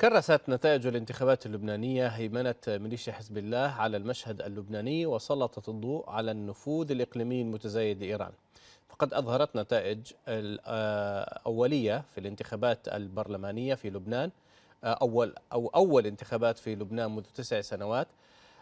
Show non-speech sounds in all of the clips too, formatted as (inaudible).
كرست نتائج الانتخابات اللبنانية هيمنة ميليشيا حزب الله على المشهد اللبناني وسلطت الضوء على النفوذ الإقليمي المتزايد لإيران فقد أظهرت نتائج آه، أولية في الانتخابات البرلمانية في لبنان آه، أول أو أول انتخابات في لبنان منذ تسع سنوات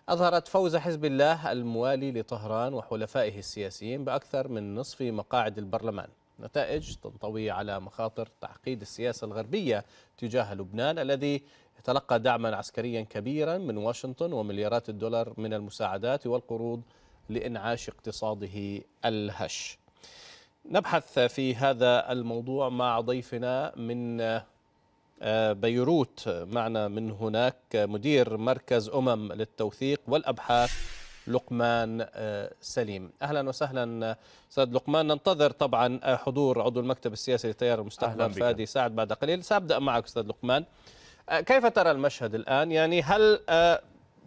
أظهرت فوز حزب الله الموالي لطهران وحلفائه السياسيين بأكثر من نصف مقاعد البرلمان نتائج تنطوي على مخاطر تعقيد السياسة الغربية تجاه لبنان الذي تلقى دعما عسكريا كبيرا من واشنطن ومليارات الدولار من المساعدات والقروض لإنعاش اقتصاده الهش نبحث في هذا الموضوع مع ضيفنا من آه، بيروت معنا من هناك مدير مركز أمم للتوثيق والأبحاث لقمان آه، سليم أهلا وسهلا سيد لقمان ننتظر طبعا آه، حضور عضو المكتب السياسي للتيار المستقبل فادي سعد بعد قليل سأبدأ معك أستاذ لقمان آه، كيف ترى المشهد الآن يعني هل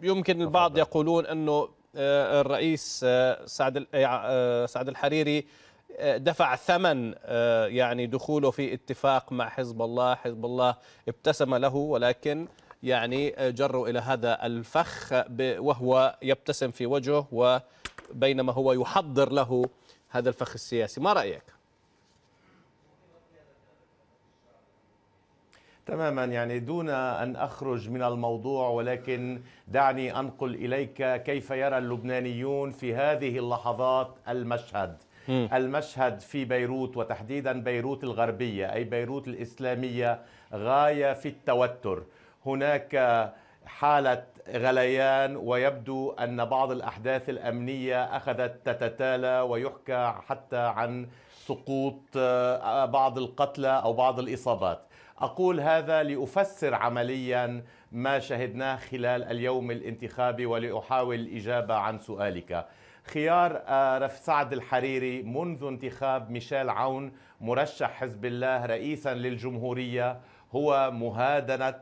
يمكن البعض يقولون أنه الرئيس سعد سعد الحريري دفع ثمن يعني دخوله في اتفاق مع حزب الله حزب الله ابتسم له ولكن يعني آه، جروا إلى هذا الفخ وهو يبتسم في وجهه وبينما هو يحضر له هذا الفخ السياسي ما رأيك؟ تماما يعني دون ان اخرج من الموضوع ولكن دعني انقل اليك كيف يرى اللبنانيون في هذه اللحظات المشهد م. المشهد في بيروت وتحديدا بيروت الغربيه اي بيروت الاسلاميه غايه في التوتر هناك حالة غليان ويبدو أن بعض الأحداث الأمنية أخذت تتتالى ويحكى حتى عن سقوط آه، بعض القتلى أو بعض الإصابات أقول هذا لأفسر عمليا ما شهدناه خلال اليوم الانتخابي ولأحاول الإجابة عن سؤالك خيار آه، رف سعد الحريري منذ انتخاب ميشيل عون مرشح حزب الله رئيسا للجمهورية هو مهادنة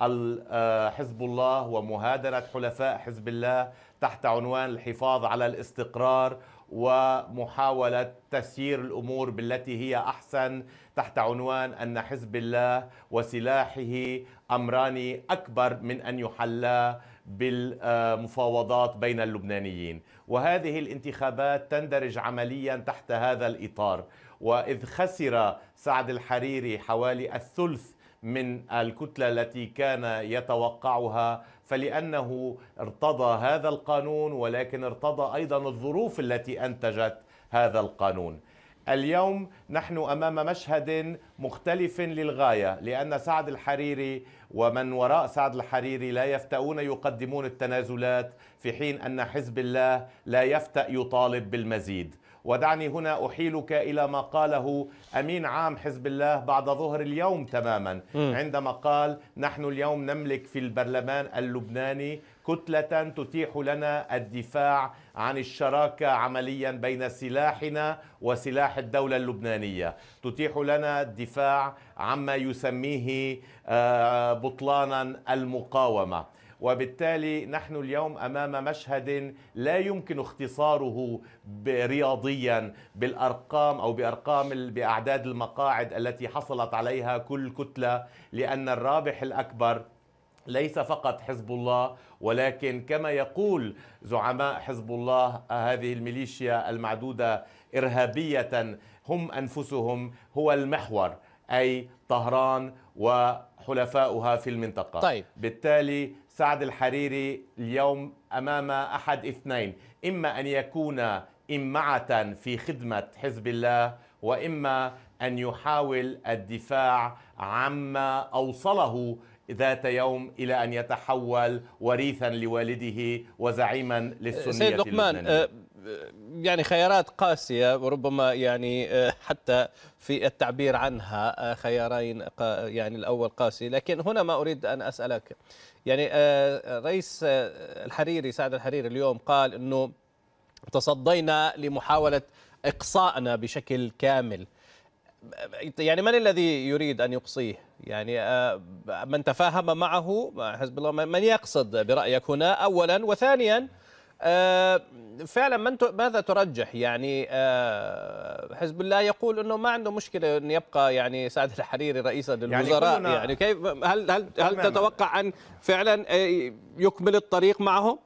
آه، حزب الله ومهادنة حلفاء حزب الله تحت عنوان الحفاظ على الاستقرار ومحاولة تسيير الأمور بالتي هي أحسن تحت عنوان أن حزب الله وسلاحه أمران أكبر من أن يحلا بالمفاوضات بين اللبنانيين وهذه الانتخابات تندرج عمليا تحت هذا الإطار وإذ خسر سعد الحريري حوالي الثلث من الكتلة التي كان يتوقعها فلأنه ارتضى هذا القانون ولكن ارتضى أيضا الظروف التي أنتجت هذا القانون اليوم نحن امام مشهد مختلف للغايه لان سعد الحريري ومن وراء سعد الحريري لا يفتؤون يقدمون التنازلات في حين ان حزب الله لا يفتأ يطالب بالمزيد ودعني هنا أحيلك إلى ما قاله أمين عام حزب الله بعد ظهر اليوم تماما عندما قال نحن اليوم نملك في البرلمان اللبناني كتلة تتيح لنا الدفاع عن الشراكة عمليا بين سلاحنا وسلاح الدولة اللبنانية تتيح لنا الدفاع عما يسميه آه، بطلانا المقاومة وبالتالي نحن اليوم امام مشهد لا يمكن اختصاره رياضيا بالارقام او بارقام باعداد المقاعد التي حصلت عليها كل كتله لان الرابح الاكبر ليس فقط حزب الله ولكن كما يقول زعماء حزب الله هذه الميليشيا المعدوده ارهابيه هم انفسهم هو المحور اي طهران وحلفاؤها في المنطقه طيب. بالتالي سعد الحريري اليوم امام احد اثنين اما ان يكون امعه في خدمه حزب الله واما ان يحاول الدفاع عما اوصله ذات يوم الى ان يتحول وريثا لوالده وزعيما للسنيه سيد لقمان يعني خيارات قاسية وربما يعني آه، حتى في التعبير عنها آه، خيارين يعني الأول قاسي لكن هنا ما أريد أن أسألك يعني آه، رئيس الحريري سعد الحريري اليوم قال أنه تصدينا لمحاولة إقصائنا بشكل كامل يعني من الذي يريد أن يقصيه يعني من تفاهم معه حزب الله من يقصد برأيك هنا أولا وثانيا آه، فعلا من ماذا ترجح يعني آه، حزب الله يقول انه ما عنده مشكله ان يبقى يعني سعد الحريري رئيسا للوزراء يعني, يعني كيف هل هل هل تتوقع ان فعلا آه، يكمل الطريق معهم؟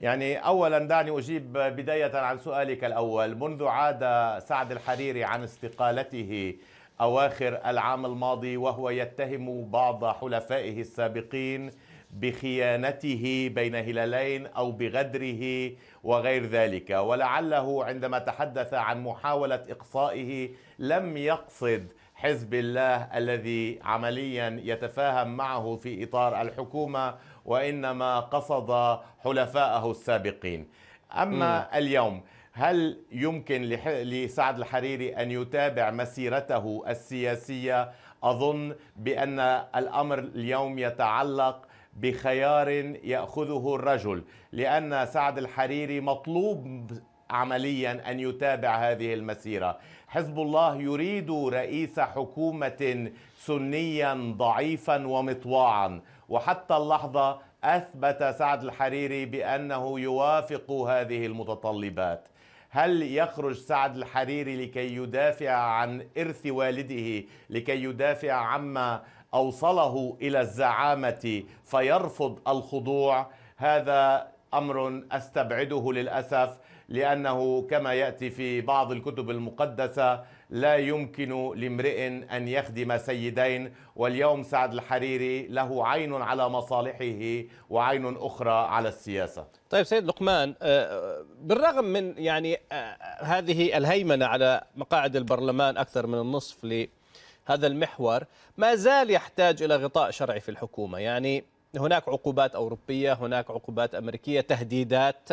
يعني اولا دعني اجيب بدايه عن سؤالك الاول منذ عاد سعد الحريري عن استقالته أواخر العام الماضي وهو يتهم بعض حلفائه السابقين بخيانته بين هلالين أو بغدره وغير ذلك ولعله عندما تحدث عن محاولة إقصائه لم يقصد حزب الله الذي عمليا يتفاهم معه في إطار الحكومة وإنما قصد حلفائه السابقين أما م. اليوم هل يمكن لسعد الحريري أن يتابع مسيرته السياسية أظن بأن الأمر اليوم يتعلق بخيار يأخذه الرجل لأن سعد الحريري مطلوب عمليا أن يتابع هذه المسيرة حزب الله يريد رئيس حكومة سنيا ضعيفا ومطواعا وحتى اللحظة أثبت سعد الحريري بأنه يوافق هذه المتطلبات هل يخرج سعد الحريري لكي يدافع عن إرث والده لكي يدافع عما أوصله إلى الزعامة فيرفض الخضوع هذا امر استبعده للاسف لانه كما ياتي في بعض الكتب المقدسه لا يمكن لامرئ ان يخدم سيدين واليوم سعد الحريري له عين على مصالحه وعين اخرى على السياسه. طيب سيد لقمان آه، بالرغم من يعني آه، هذه الهيمنه على مقاعد البرلمان اكثر من النصف لهذا المحور ما زال يحتاج الى غطاء شرعي في الحكومه يعني هناك عقوبات أوروبية هناك عقوبات أمريكية تهديدات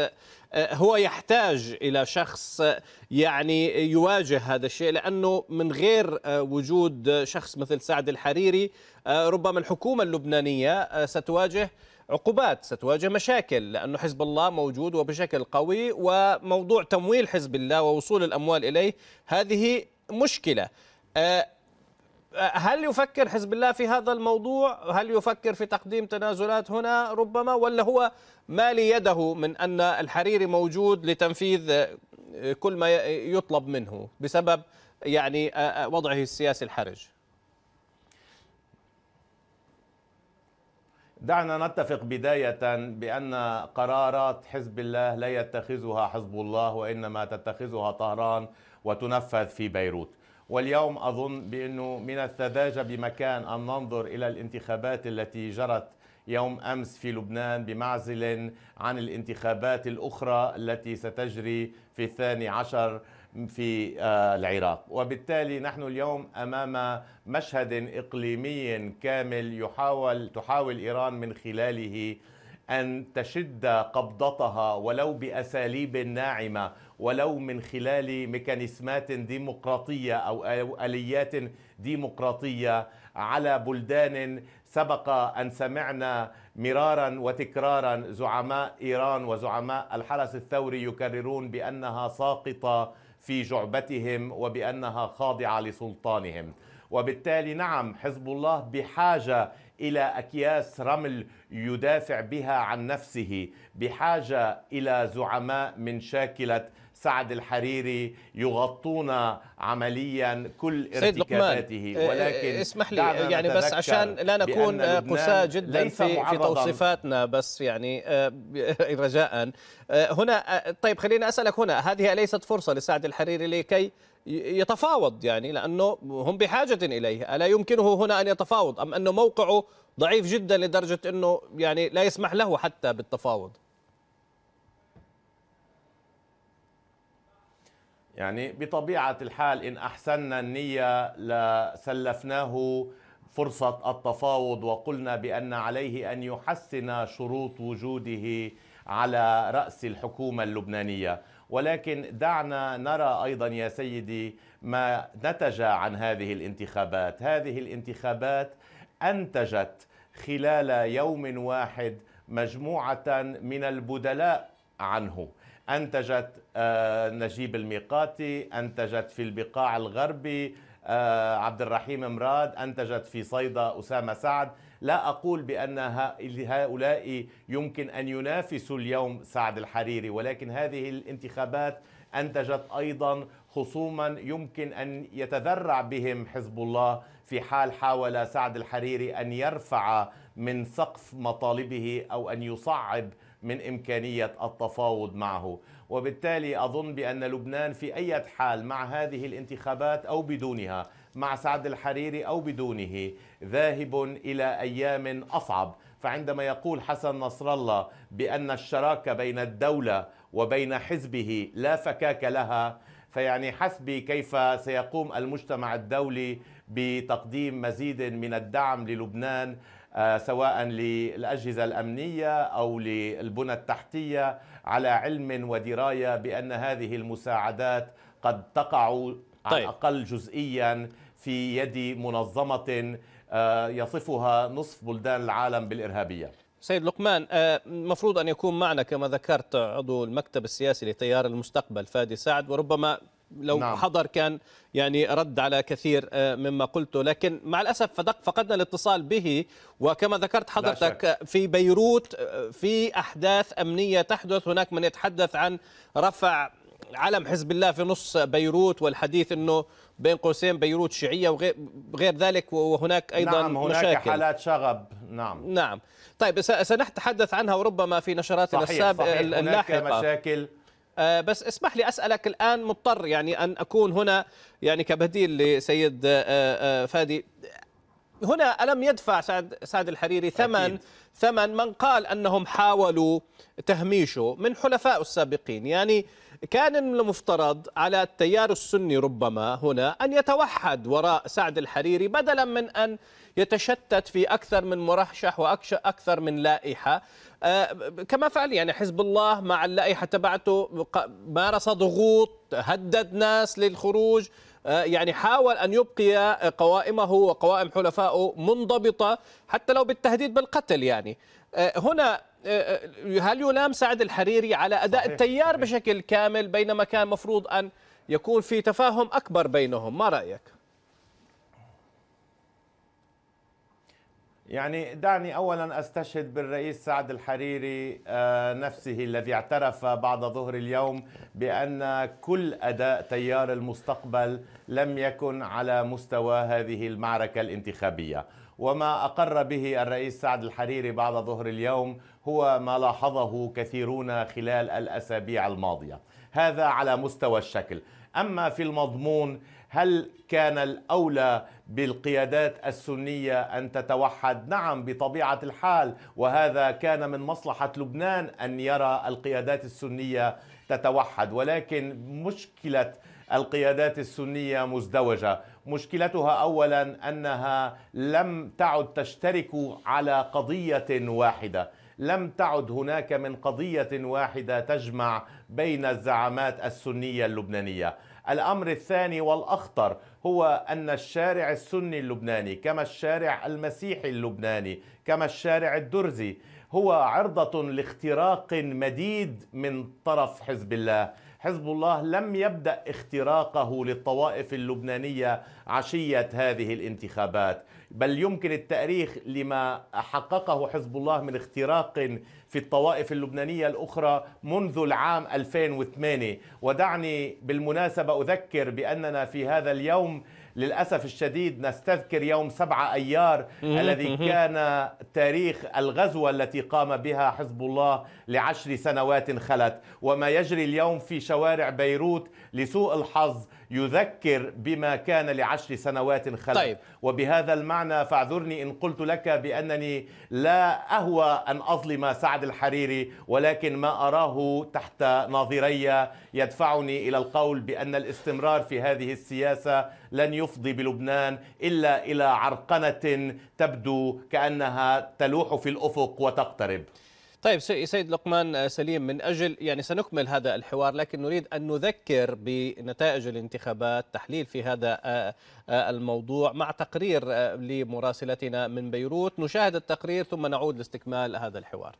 آه، هو يحتاج إلى شخص آه، يعني يواجه هذا الشيء لأنه من غير آه، وجود شخص مثل سعد الحريري ربما الحكومة اللبنانية ستواجه عقوبات ستواجه مشاكل لأن حزب الله موجود وبشكل قوي وموضوع تمويل حزب الله ووصول الأموال إليه هذه مشكلة هل يفكر حزب الله في هذا الموضوع هل يفكر في تقديم تنازلات هنا ربما ولا هو مالي يده من أن الحريري موجود لتنفيذ آه، كل ما يطلب منه بسبب يعني آه، آه، وضعه السياسي الحرج دعنا نتفق بداية بأن قرارات حزب الله لا يتخذها حزب الله وإنما تتخذها طهران وتنفذ في بيروت واليوم أظن بأنه من السذاجة بمكان أن ننظر إلى الانتخابات التي جرت يوم امس في لبنان بمعزل عن الانتخابات الاخرى التي ستجري في الثاني عشر في آه، العراق وبالتالي نحن اليوم امام مشهد اقليمي كامل يحاول تحاول ايران من خلاله ان تشد قبضتها ولو باساليب ناعمه ولو من خلال ميكانيزمات ديمقراطيه او اليات ديمقراطيه على بلدان سبق ان سمعنا مرارا وتكرارا زعماء ايران وزعماء الحرس الثوري يكررون بانها ساقطه في جعبتهم وبانها خاضعه لسلطانهم وبالتالي نعم حزب الله بحاجه الى اكياس رمل يدافع بها عن نفسه بحاجه الى زعماء من شاكله سعد الحريري يغطون عمليا كل ارتكاباته آه، ولكن آه، اسمح لي يعني بس عشان لا نكون قساة جدا في, في توصيفاتنا بس يعني آه، (laughs) رجاء هنا طيب خليني اسالك هنا هذه ليست فرصه لسعد الحريري لكي يتفاوض يعني لانه هم بحاجه اليه الا يمكنه هنا ان يتفاوض ام انه موقعه ضعيف جدا لدرجه انه يعني لا يسمح له حتى بالتفاوض يعني بطبيعة الحال إن أحسننا النية لسلفناه فرصة التفاوض وقلنا بأن عليه أن يحسن شروط وجوده على رأس الحكومة اللبنانية ولكن دعنا نرى أيضا يا سيدي ما نتج عن هذه الانتخابات هذه الانتخابات أنتجت خلال يوم واحد مجموعة من البدلاء عنه أنتجت آه، نجيب الميقاتي أنتجت في البقاع الغربي آه، عبد الرحيم مراد أنتجت في صيدا أسامة سعد لا أقول بأن هؤلاء يمكن أن ينافسوا اليوم سعد الحريري ولكن هذه الانتخابات أنتجت أيضا خصوما يمكن أن يتذرع بهم حزب الله في حال حاول سعد الحريري أن يرفع من سقف مطالبه أو أن يصعب من إمكانية التفاوض معه وبالتالي أظن بأن لبنان في أي حال مع هذه الانتخابات أو بدونها مع سعد الحريري أو بدونه ذاهب إلى أيام أصعب فعندما يقول حسن نصر الله بأن الشراكة بين الدولة وبين حزبه لا فكاك لها فيعني حسبي كيف سيقوم المجتمع الدولي بتقديم مزيد من الدعم للبنان آه، سواء للأجهزة الأمنية أو للبنى التحتية على علم ودراية بأن هذه المساعدات قد تقع طيب. على الأقل جزئيا في يد منظمة آه، يصفها نصف بلدان العالم بالإرهابية سيد لقمان آه، مفروض أن يكون معنا كما ذكرت عضو المكتب السياسي لتيار المستقبل فادي سعد وربما لو نعم. حضر كان يعني رد على كثير آه، مما قلته لكن مع الأسف فقدنا الاتصال به وكما ذكرت حضرتك آه، في بيروت آه، في أحداث أمنية تحدث هناك من يتحدث عن رفع علم حزب الله في نص بيروت والحديث انه بين قوسين بيروت شيعيه وغير ذلك وهناك ايضا نعم هناك مشاكل. حالات شغب نعم نعم طيب سنتحدث عنها وربما في نشراتنا السابقه اللاحقه هناك مشاكل آه، بس اسمح لي اسالك الان مضطر يعني ان اكون هنا يعني كبديل لسيد آه، آه، فادي هنا الم يدفع سعد سعد الحريري ثمن أكيد. ثمن من قال انهم حاولوا تهميشه من حلفاء السابقين يعني كان المفترض على التيار السني ربما هنا ان يتوحد وراء سعد الحريري بدلا من ان يتشتت في اكثر من مرشح واكثر من لائحه آه، كما فعل يعني حزب الله مع اللائحه تبعته مارس ضغوط هدد ناس للخروج آه، يعني حاول أن يبقي قوائمه وقوائم حلفائه منضبطة حتى لو بالتهديد بالقتل يعني آه، هنا هل يلام سعد الحريري على أداء صحيح التيار بشكل كامل بينما كان مفروض أن يكون في تفاهم أكبر بينهم ما رأيك؟ يعني دعني اولا استشهد بالرئيس سعد الحريري آه، نفسه الذي اعترف بعد ظهر اليوم بان كل اداء تيار المستقبل لم يكن على مستوى هذه المعركه الانتخابيه وما اقر به الرئيس سعد الحريري بعد ظهر اليوم هو ما لاحظه كثيرون خلال الاسابيع الماضيه هذا على مستوى الشكل اما في المضمون هل كان الأولى بالقيادات السنية أن تتوحد؟ نعم بطبيعة الحال وهذا كان من مصلحة لبنان أن يرى القيادات السنية تتوحد ولكن مشكلة القيادات السنية مزدوجة مشكلتها أولا أنها لم تعد تشترك على قضية واحدة لم تعد هناك من قضية واحدة تجمع بين الزعامات السنية اللبنانية الأمر الثاني والأخطر هو أن الشارع السني اللبناني كما الشارع المسيحي اللبناني كما الشارع الدرزي هو عرضة لاختراق مديد من طرف حزب الله حزب الله لم يبدأ اختراقه للطوائف اللبنانية عشية هذه الانتخابات بل يمكن التأريخ لما حققه حزب الله من اختراق في الطوائف اللبنانية الأخرى منذ العام 2008 ودعني بالمناسبة أذكر بأننا في هذا اليوم للأسف الشديد نستذكر يوم 7 أيار الذي كان تاريخ الغزوة التي قام بها حزب الله لعشر سنوات خلت وما يجري اليوم في شوارع بيروت لسوء الحظ يذكر بما كان لعشر سنوات خلف طيب. وبهذا المعنى فاعذرني إن قلت لك بأنني لا أهوى أن أظلم سعد الحريري ولكن ما أراه تحت ناظري يدفعني إلى القول بأن الاستمرار في هذه السياسة لن يفضي بلبنان إلا إلى عرقنة تبدو كأنها تلوح في الأفق وتقترب طيب سيد لقمان آه، سليم من أجل يعني سنكمل هذا الحوار لكن نريد أن نذكر بنتائج الانتخابات تحليل في هذا آه، آه، الموضوع مع تقرير لمراسلتنا من بيروت نشاهد التقرير ثم نعود لاستكمال هذا الحوار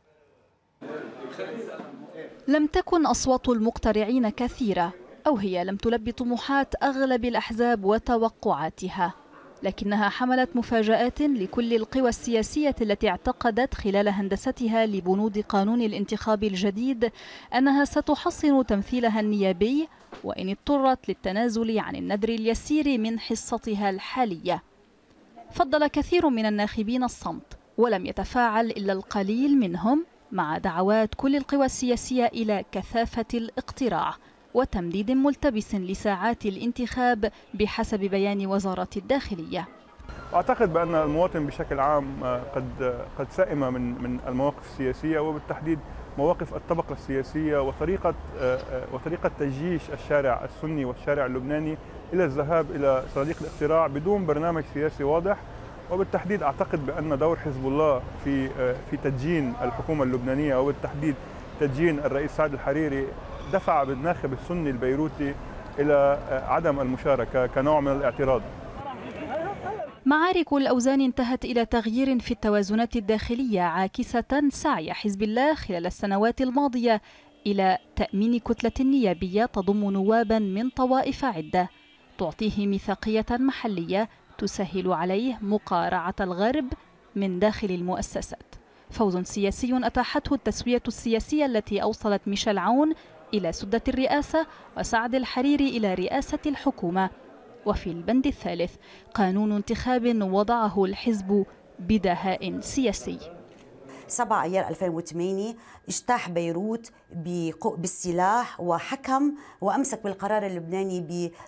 لم تكن أصوات المقترعين كثيرة أو هي لم تلبي طموحات أغلب الأحزاب وتوقعاتها لكنها حملت مفاجآت لكل القوى السياسية التي اعتقدت خلال هندستها لبنود قانون الانتخاب الجديد أنها ستحصن تمثيلها النيابي وإن اضطرت للتنازل عن الندر اليسير من حصتها الحالية فضل كثير من الناخبين الصمت ولم يتفاعل إلا القليل منهم مع دعوات كل القوى السياسية إلى كثافة الاقتراع وتمديد ملتبس لساعات الانتخاب بحسب بيان وزارة الداخلية اعتقد بان المواطن بشكل عام آه، قد آه، قد سئم من من المواقف السياسيه وبالتحديد مواقف الطبقه السياسيه وطريقه آه، وطريقه تجيش الشارع السني والشارع اللبناني الى الذهاب الى صناديق الاقتراع بدون برنامج سياسي واضح وبالتحديد اعتقد بان دور حزب الله في في تدجين الحكومه اللبنانيه وبالتحديد تدجين الرئيس سعد الحريري دفع بالناخب السني البيروتي إلى عدم المشاركة كنوع من الاعتراض معارك الأوزان انتهت إلى تغيير في التوازنات الداخلية عاكسة سعي حزب الله خلال السنوات الماضية إلى تأمين كتلة نيابية تضم نوابا من طوائف عدة تعطيه ميثاقية محلية تسهل عليه مقارعة الغرب من داخل المؤسسات فوز سياسي أتاحته التسوية السياسية التي أوصلت ميشيل عون إلى سدة الرئاسة وسعد الحريري إلى رئاسة الحكومة وفي البند الثالث قانون انتخاب وضعه الحزب بدهاء سياسي 7 ايار 2008 اجتاح بيروت بالسلاح وحكم وامسك بالقرار اللبناني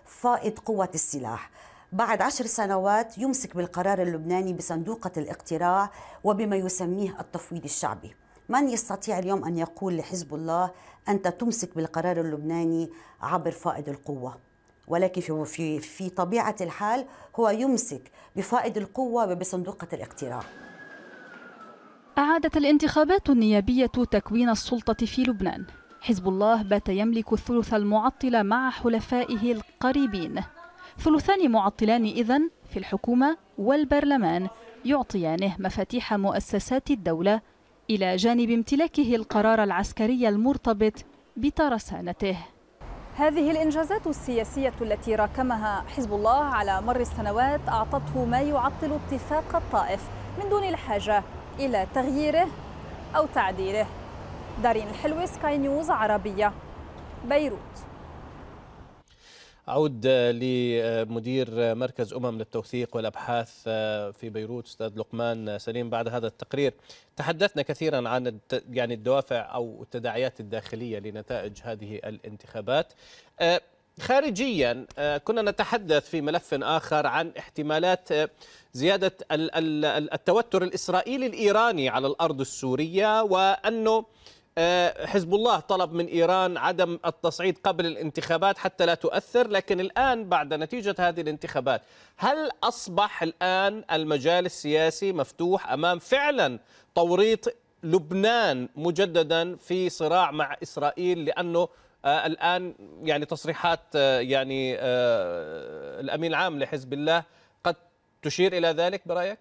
بفائض قوه السلاح بعد عشر سنوات يمسك بالقرار اللبناني بصندوقة الاقتراع وبما يسميه التفويض الشعبي من يستطيع اليوم أن يقول لحزب الله انت تمسك بالقرار اللبناني عبر فائض القوه ولكن في في طبيعه الحال هو يمسك بفائض القوه وبصندوقه الاقتراع أعادت الانتخابات النيابية تكوين السلطة في لبنان حزب الله بات يملك الثلث المعطل مع حلفائه القريبين ثلثان معطلان إذن في الحكومة والبرلمان يعطيانه مفاتيح مؤسسات الدولة إلى جانب امتلاكه القرار العسكري المرتبط بترسانته هذه الإنجازات السياسية التي راكمها حزب الله على مر السنوات أعطته ما يعطل اتفاق الطائف من دون الحاجة إلى تغييره أو تعديله دارين الحلوي سكاي نيوز عربية بيروت أعود آه، لمدير آه، مركز أمم للتوثيق والأبحاث آه، في بيروت أستاذ لقمان سليم بعد هذا التقرير تحدثنا كثيرا عن يعني الدوافع أو التداعيات الداخلية لنتائج هذه الانتخابات خارجيا كنا نتحدث في ملف آخر عن احتمالات زيادة التوتر الإسرائيلي الإيراني على الأرض السورية وأنه آه، حزب الله طلب من إيران عدم التصعيد قبل الانتخابات حتى لا تؤثر لكن الآن بعد نتيجة هذه الانتخابات هل أصبح الآن المجال السياسي مفتوح أمام فعلا توريط لبنان مجددا في صراع مع إسرائيل لأنه آه، الآن يعني تصريحات آه، يعني الأمين العام لحزب الله قد تشير إلى ذلك برأيك؟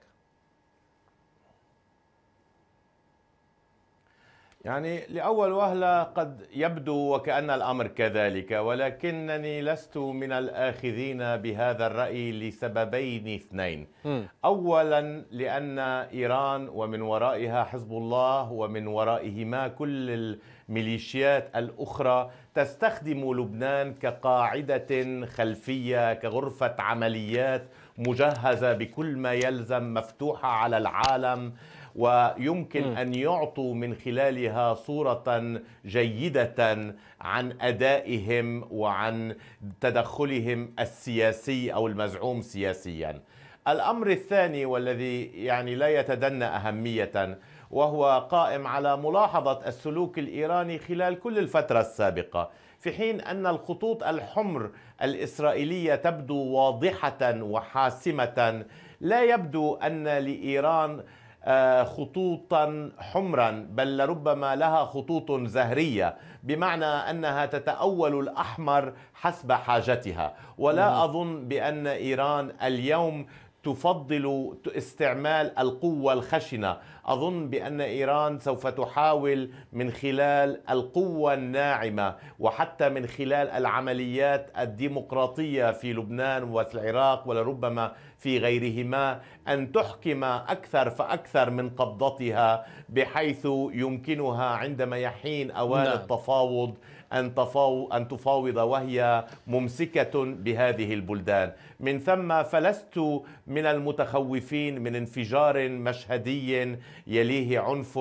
يعني لأول وهلة قد يبدو وكأن الأمر كذلك ولكنني لست من الآخذين بهذا الرأي لسببين اثنين م. أولا لأن إيران ومن ورائها حزب الله ومن ورائهما كل الميليشيات الأخرى تستخدم لبنان كقاعدة خلفية كغرفة عمليات مجهزة بكل ما يلزم مفتوحة على العالم ويمكن م. أن يعطوا من خلالها صورة جيدة عن أدائهم وعن تدخلهم السياسي أو المزعوم سياسيا الأمر الثاني والذي يعني لا يتدنى أهمية وهو قائم على ملاحظة السلوك الإيراني خلال كل الفترة السابقة في حين أن الخطوط الحمر الإسرائيلية تبدو واضحة وحاسمة لا يبدو أن لإيران آه، خطوطا حمرا بل لربما لها خطوط زهريه بمعنى انها تتاول الاحمر حسب حاجتها ولا اظن بان ايران اليوم تفضل استعمال القوة الخشنة أظن بأن إيران سوف تحاول من خلال القوة الناعمة وحتى من خلال العمليات الديمقراطية في لبنان والعراق ولربما في غيرهما أن تحكم أكثر فأكثر من قبضتها بحيث يمكنها عندما يحين أوان نعم. التفاوض أن, تفاو أن تفاوض وهي ممسكة بهذه البلدان من ثم فلست من المتخوفين من انفجار مشهدي يليه عنف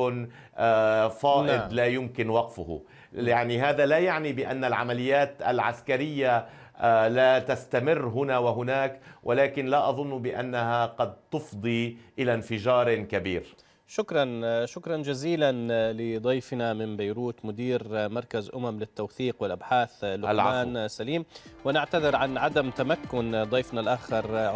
آه، فائض نعم. لا يمكن وقفه يعني هذا لا يعني بأن العمليات العسكرية آه، لا تستمر هنا وهناك ولكن لا أظن بأنها قد تفضي إلى انفجار كبير شكرا شكرا جزيلا لضيفنا من بيروت مدير مركز امم للتوثيق والابحاث لقمان العفو. سليم ونعتذر عن عدم تمكن ضيفنا الاخر